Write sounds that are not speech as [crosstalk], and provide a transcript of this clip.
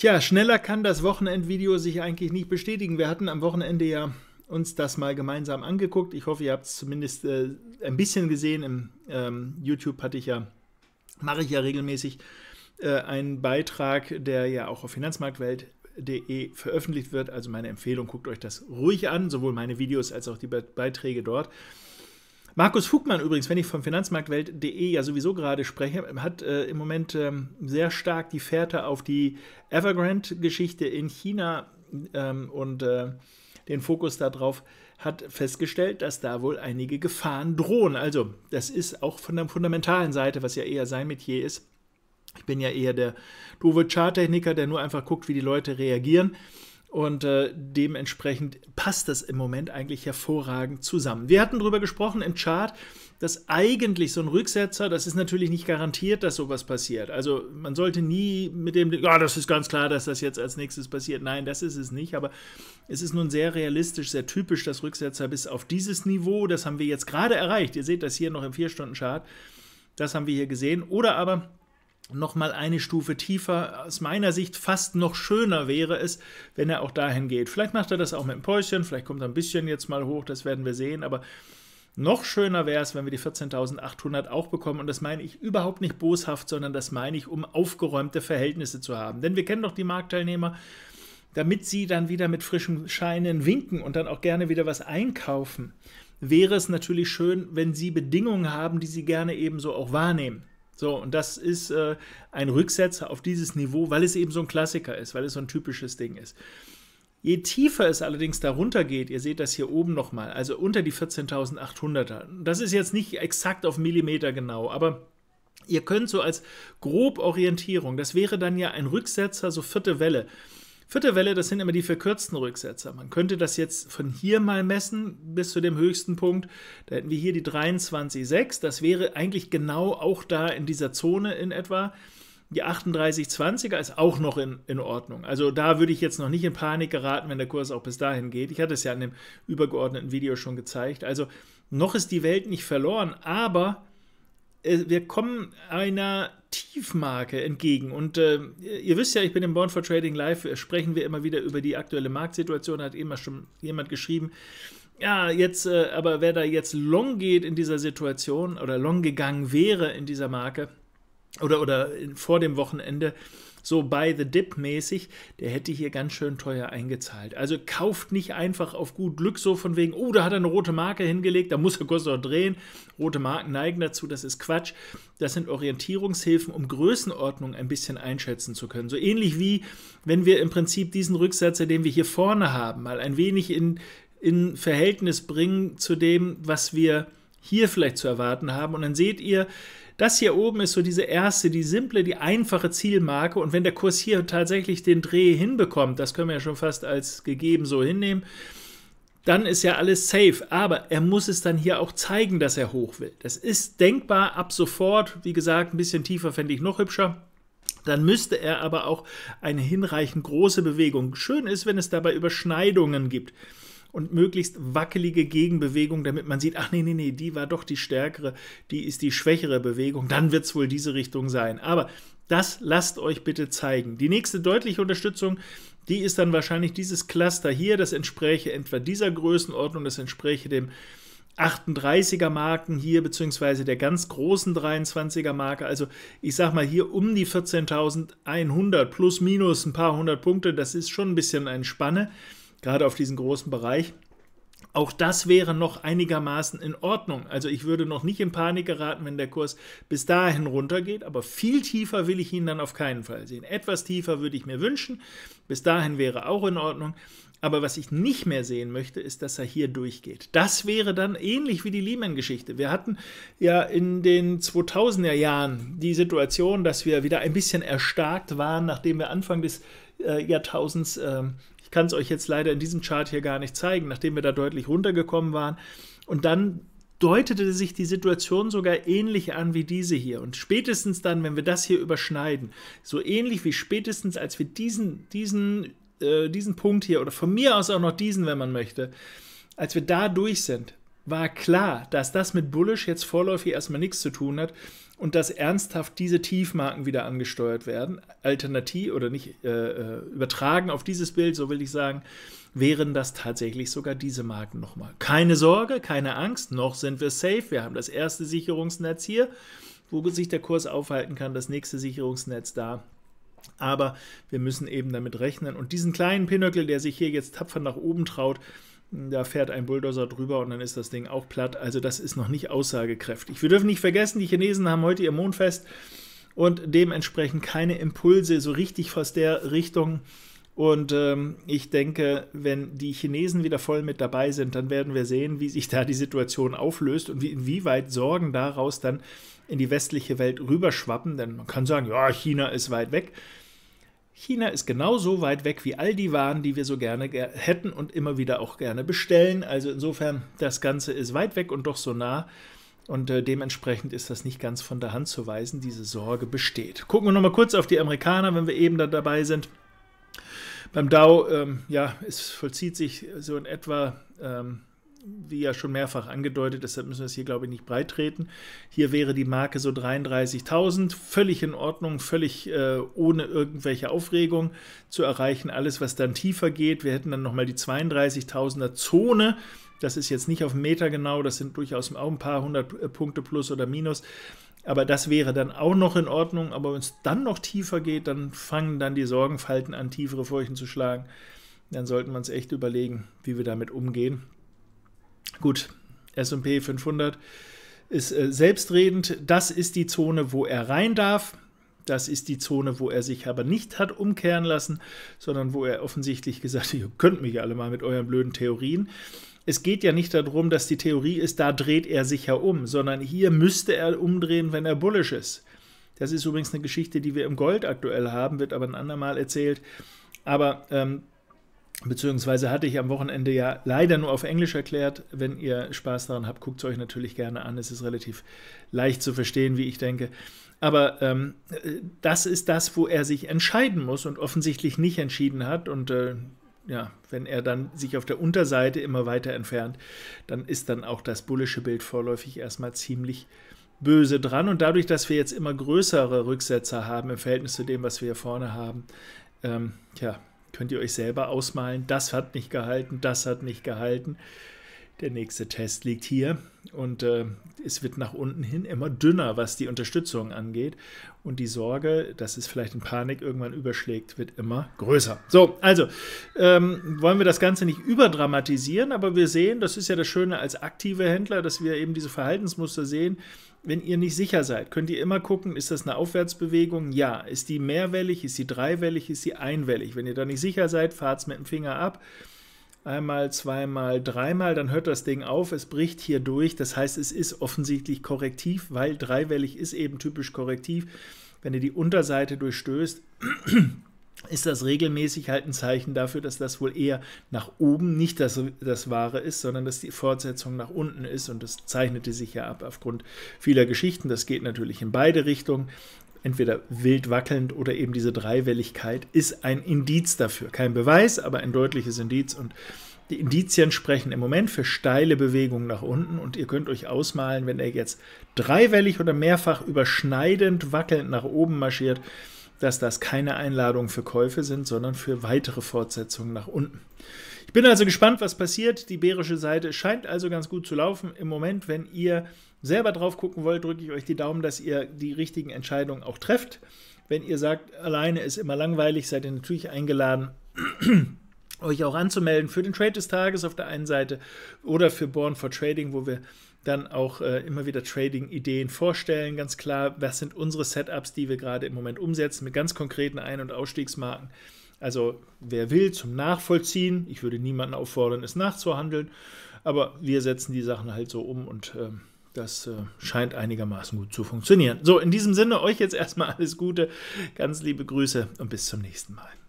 Tja, schneller kann das Wochenendvideo sich eigentlich nicht bestätigen. Wir hatten am Wochenende ja uns das mal gemeinsam angeguckt. Ich hoffe, ihr habt es zumindest äh, ein bisschen gesehen. Im ähm, YouTube hatte ich ja, mache ich ja regelmäßig äh, einen Beitrag, der ja auch auf finanzmarktwelt.de veröffentlicht wird. Also meine Empfehlung, guckt euch das ruhig an, sowohl meine Videos als auch die Be Beiträge dort. Markus Fugmann übrigens, wenn ich von Finanzmarktwelt.de ja sowieso gerade spreche, hat äh, im Moment ähm, sehr stark die Fährte auf die Evergrande-Geschichte in China ähm, und äh, den Fokus darauf hat festgestellt, dass da wohl einige Gefahren drohen. Also das ist auch von der fundamentalen Seite, was ja eher sein Metier ist. Ich bin ja eher der doofe Charttechniker, der nur einfach guckt, wie die Leute reagieren. Und äh, dementsprechend passt das im Moment eigentlich hervorragend zusammen. Wir hatten darüber gesprochen im Chart, dass eigentlich so ein Rücksetzer, das ist natürlich nicht garantiert, dass sowas passiert. Also man sollte nie mit dem, ja, das ist ganz klar, dass das jetzt als nächstes passiert. Nein, das ist es nicht. Aber es ist nun sehr realistisch, sehr typisch, dass Rücksetzer bis auf dieses Niveau, das haben wir jetzt gerade erreicht. Ihr seht das hier noch im 4-Stunden-Chart. Das haben wir hier gesehen. Oder aber nochmal eine Stufe tiefer. Aus meiner Sicht fast noch schöner wäre es, wenn er auch dahin geht. Vielleicht macht er das auch mit dem Päuschen, vielleicht kommt er ein bisschen jetzt mal hoch, das werden wir sehen, aber noch schöner wäre es, wenn wir die 14.800 auch bekommen. Und das meine ich überhaupt nicht boshaft, sondern das meine ich, um aufgeräumte Verhältnisse zu haben. Denn wir kennen doch die Marktteilnehmer, damit sie dann wieder mit frischen Scheinen winken und dann auch gerne wieder was einkaufen. Wäre es natürlich schön, wenn sie Bedingungen haben, die sie gerne ebenso auch wahrnehmen. So, und das ist äh, ein Rücksetzer auf dieses Niveau, weil es eben so ein Klassiker ist, weil es so ein typisches Ding ist. Je tiefer es allerdings darunter geht, ihr seht das hier oben nochmal, also unter die 14.800er. Das ist jetzt nicht exakt auf Millimeter genau, aber ihr könnt so als grob Orientierung, das wäre dann ja ein Rücksetzer, so vierte Welle. Vierte Welle, das sind immer die verkürzten Rücksetzer. Man könnte das jetzt von hier mal messen bis zu dem höchsten Punkt. Da hätten wir hier die 23,6. Das wäre eigentlich genau auch da in dieser Zone in etwa. Die 38,20er ist auch noch in, in Ordnung. Also da würde ich jetzt noch nicht in Panik geraten, wenn der Kurs auch bis dahin geht. Ich hatte es ja in dem übergeordneten Video schon gezeigt. Also noch ist die Welt nicht verloren, aber äh, wir kommen einer Tiefmarke entgegen. Und äh, ihr wisst ja, ich bin im Born for Trading Live, sprechen wir immer wieder über die aktuelle Marktsituation. Hat eben schon jemand geschrieben, ja, jetzt, äh, aber wer da jetzt long geht in dieser Situation oder long gegangen wäre in dieser Marke oder, oder in, vor dem Wochenende, so by the dip mäßig, der hätte hier ganz schön teuer eingezahlt. Also kauft nicht einfach auf gut Glück so von wegen, oh, da hat er eine rote Marke hingelegt, da muss er kurz noch drehen. Rote Marken neigen dazu, das ist Quatsch. Das sind Orientierungshilfen, um Größenordnung ein bisschen einschätzen zu können. So ähnlich wie, wenn wir im Prinzip diesen Rücksatzer, den wir hier vorne haben, mal ein wenig in, in Verhältnis bringen zu dem, was wir hier vielleicht zu erwarten haben. Und dann seht ihr, das hier oben ist so diese erste, die simple, die einfache Zielmarke. Und wenn der Kurs hier tatsächlich den Dreh hinbekommt, das können wir ja schon fast als gegeben so hinnehmen, dann ist ja alles safe. Aber er muss es dann hier auch zeigen, dass er hoch will. Das ist denkbar ab sofort. Wie gesagt, ein bisschen tiefer fände ich noch hübscher. Dann müsste er aber auch eine hinreichend große Bewegung. Schön ist, wenn es dabei Überschneidungen gibt und möglichst wackelige Gegenbewegung, damit man sieht, ach nee, nee, nee, die war doch die stärkere, die ist die schwächere Bewegung, dann wird es wohl diese Richtung sein. Aber das lasst euch bitte zeigen. Die nächste deutliche Unterstützung, die ist dann wahrscheinlich dieses Cluster hier, das entspräche etwa dieser Größenordnung, das entspräche dem 38er Marken hier, beziehungsweise der ganz großen 23er Marke. Also ich sag mal hier um die 14.100 plus minus ein paar hundert Punkte, das ist schon ein bisschen eine Spanne gerade auf diesen großen Bereich. Auch das wäre noch einigermaßen in Ordnung. Also ich würde noch nicht in Panik geraten, wenn der Kurs bis dahin runtergeht, aber viel tiefer will ich ihn dann auf keinen Fall sehen. Etwas tiefer würde ich mir wünschen. Bis dahin wäre auch in Ordnung. Aber was ich nicht mehr sehen möchte, ist, dass er hier durchgeht. Das wäre dann ähnlich wie die Lehman-Geschichte. Wir hatten ja in den 2000er Jahren die Situation, dass wir wieder ein bisschen erstarkt waren, nachdem wir Anfang des äh, Jahrtausends ähm, ich kann es euch jetzt leider in diesem Chart hier gar nicht zeigen, nachdem wir da deutlich runtergekommen waren. Und dann deutete sich die Situation sogar ähnlich an wie diese hier. Und spätestens dann, wenn wir das hier überschneiden, so ähnlich wie spätestens, als wir diesen, diesen, äh, diesen Punkt hier oder von mir aus auch noch diesen, wenn man möchte, als wir da durch sind, war klar, dass das mit Bullish jetzt vorläufig erstmal nichts zu tun hat und dass ernsthaft diese Tiefmarken wieder angesteuert werden. Alternativ oder nicht äh, äh, übertragen auf dieses Bild, so will ich sagen, wären das tatsächlich sogar diese Marken nochmal. Keine Sorge, keine Angst, noch sind wir safe. Wir haben das erste Sicherungsnetz hier, wo sich der Kurs aufhalten kann, das nächste Sicherungsnetz da. Aber wir müssen eben damit rechnen. Und diesen kleinen Pinöckel, der sich hier jetzt tapfer nach oben traut, da fährt ein Bulldozer drüber und dann ist das Ding auch platt. Also das ist noch nicht aussagekräftig. Wir dürfen nicht vergessen, die Chinesen haben heute ihr Mondfest und dementsprechend keine Impulse so richtig aus der Richtung. Und ähm, ich denke, wenn die Chinesen wieder voll mit dabei sind, dann werden wir sehen, wie sich da die Situation auflöst und wie, inwieweit Sorgen daraus dann in die westliche Welt rüberschwappen. Denn man kann sagen, ja, China ist weit weg. China ist genauso weit weg wie all die Waren, die wir so gerne ge hätten und immer wieder auch gerne bestellen. Also insofern, das Ganze ist weit weg und doch so nah. Und äh, dementsprechend ist das nicht ganz von der Hand zu weisen, diese Sorge besteht. Gucken wir nochmal kurz auf die Amerikaner, wenn wir eben da dabei sind. Beim Dow, ähm, ja, es vollzieht sich so in etwa ähm, wie ja schon mehrfach angedeutet, deshalb müssen wir es hier, glaube ich, nicht breitreten. Hier wäre die Marke so 33.000, völlig in Ordnung, völlig äh, ohne irgendwelche Aufregung zu erreichen. Alles, was dann tiefer geht, wir hätten dann nochmal die 32.000er Zone. Das ist jetzt nicht auf Meter genau, das sind durchaus auch ein paar hundert äh, Punkte plus oder minus. Aber das wäre dann auch noch in Ordnung. Aber wenn es dann noch tiefer geht, dann fangen dann die Sorgenfalten an, tiefere Furchen zu schlagen. Dann sollten wir uns echt überlegen, wie wir damit umgehen. Gut, SP 500 ist äh, selbstredend. Das ist die Zone, wo er rein darf. Das ist die Zone, wo er sich aber nicht hat umkehren lassen, sondern wo er offensichtlich gesagt hat, [laughs] ihr könnt mich alle mal mit euren blöden Theorien. Es geht ja nicht darum, dass die Theorie ist, da dreht er sich ja um, sondern hier müsste er umdrehen, wenn er bullisch ist. Das ist übrigens eine Geschichte, die wir im Gold aktuell haben, wird aber ein andermal erzählt. Aber ähm, Beziehungsweise hatte ich am Wochenende ja leider nur auf Englisch erklärt. Wenn ihr Spaß daran habt, guckt es euch natürlich gerne an. Es ist relativ leicht zu verstehen, wie ich denke. Aber ähm, das ist das, wo er sich entscheiden muss und offensichtlich nicht entschieden hat. Und äh, ja, wenn er dann sich auf der Unterseite immer weiter entfernt, dann ist dann auch das bullische Bild vorläufig erstmal ziemlich böse dran. Und dadurch, dass wir jetzt immer größere Rücksetzer haben im Verhältnis zu dem, was wir hier vorne haben, ähm, ja, könnt ihr euch selber ausmalen, das hat nicht gehalten, das hat nicht gehalten. Der nächste Test liegt hier und äh, es wird nach unten hin immer dünner, was die Unterstützung angeht. Und die Sorge, dass es vielleicht in Panik irgendwann überschlägt, wird immer größer. So, also ähm, wollen wir das Ganze nicht überdramatisieren, aber wir sehen, das ist ja das Schöne als aktive Händler, dass wir eben diese Verhaltensmuster sehen. Wenn ihr nicht sicher seid, könnt ihr immer gucken, ist das eine Aufwärtsbewegung? Ja. Ist die mehrwellig? Ist die dreiwellig? Ist sie einwellig? Wenn ihr da nicht sicher seid, fahrt es mit dem Finger ab einmal, zweimal, dreimal, dann hört das Ding auf, es bricht hier durch. Das heißt, es ist offensichtlich korrektiv, weil dreiwellig ist eben typisch korrektiv. Wenn ihr die Unterseite durchstößt, [clears throat] ist das regelmäßig halt ein Zeichen dafür, dass das wohl eher nach oben nicht das, das Wahre ist, sondern dass die Fortsetzung nach unten ist. Und das zeichnete sich ja ab aufgrund vieler Geschichten. Das geht natürlich in beide Richtungen entweder wild wackelnd oder eben diese Dreiwelligkeit, ist ein Indiz dafür. Kein Beweis, aber ein deutliches Indiz. Und die Indizien sprechen im Moment für steile Bewegungen nach unten. Und ihr könnt euch ausmalen, wenn er jetzt dreiwellig oder mehrfach überschneidend wackelnd nach oben marschiert, dass das keine Einladungen für Käufe sind, sondern für weitere Fortsetzungen nach unten. Ich bin also gespannt, was passiert. Die bärische Seite scheint also ganz gut zu laufen. Im Moment, wenn ihr selber drauf gucken wollt, drücke ich euch die Daumen, dass ihr die richtigen Entscheidungen auch trefft. Wenn ihr sagt, alleine ist immer langweilig, seid ihr natürlich eingeladen, [clears throat] euch auch anzumelden für den Trade des Tages auf der einen Seite oder für Born for Trading, wo wir dann auch äh, immer wieder Trading-Ideen vorstellen. Ganz klar, was sind unsere Setups, die wir gerade im Moment umsetzen mit ganz konkreten Ein- und Ausstiegsmarken. Also wer will zum Nachvollziehen, ich würde niemanden auffordern, es nachzuhandeln, aber wir setzen die Sachen halt so um und ähm, das äh, scheint einigermaßen gut zu funktionieren. So, in diesem Sinne euch jetzt erstmal alles Gute, ganz liebe Grüße und bis zum nächsten Mal.